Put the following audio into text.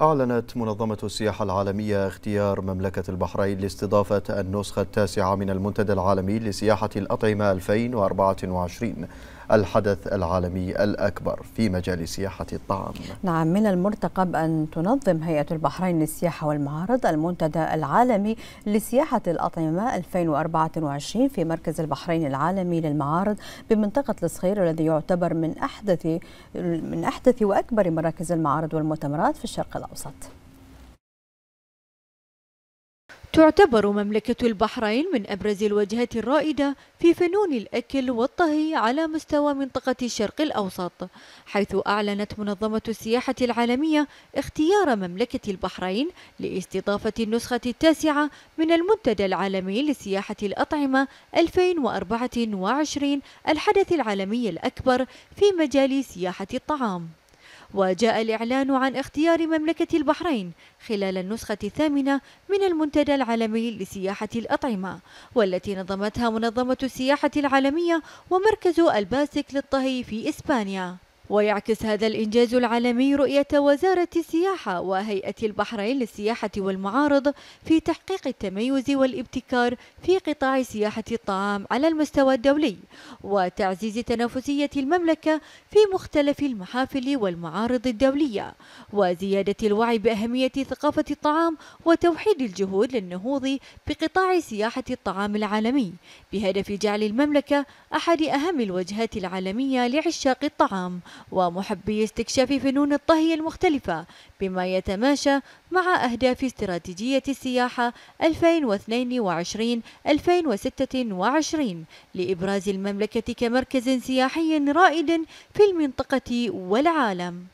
أعلنت منظمة السياحة العالمية اختيار مملكة البحرين لاستضافة النسخة التاسعة من المنتدى العالمي لسياحة الأطعمة 2024 الحدث العالمي الأكبر في مجال سياحة الطعام نعم من المرتقب أن تنظم هيئة البحرين للسياحة والمعارض المنتدى العالمي لسياحة الأطعمة 2024 في مركز البحرين العالمي للمعارض بمنطقة الصخير الذي يعتبر من أحدث من أحدث وأكبر مراكز المعارض والمؤتمرات في الشرق الأوسط تعتبر مملكة البحرين من أبرز الوجهات الرائدة في فنون الأكل والطهي على مستوى منطقة الشرق الأوسط حيث أعلنت منظمة السياحة العالمية اختيار مملكة البحرين لاستضافة النسخة التاسعة من المنتدى العالمي لسياحة الأطعمة 2024 الحدث العالمي الأكبر في مجال سياحة الطعام وجاء الإعلان عن اختيار مملكة البحرين خلال النسخة الثامنة من المنتدى العالمي لسياحة الأطعمة والتي نظمتها منظمة السياحة العالمية ومركز الباسك للطهي في إسبانيا ويعكس هذا الإنجاز العالمي رؤية وزارة السياحة وهيئة البحرين للسياحة والمعارض في تحقيق التميز والابتكار في قطاع سياحة الطعام على المستوى الدولي وتعزيز تنافسية المملكة في مختلف المحافل والمعارض الدولية وزيادة الوعي بأهمية ثقافة الطعام وتوحيد الجهود للنهوض بقطاع سياحة الطعام العالمي بهدف جعل المملكة أحد أهم الوجهات العالمية لعشاق الطعام ومحبي استكشاف فنون الطهي المختلفة بما يتماشى مع أهداف استراتيجية السياحة 2022-2026 لإبراز المملكة كمركز سياحي رائد في المنطقة والعالم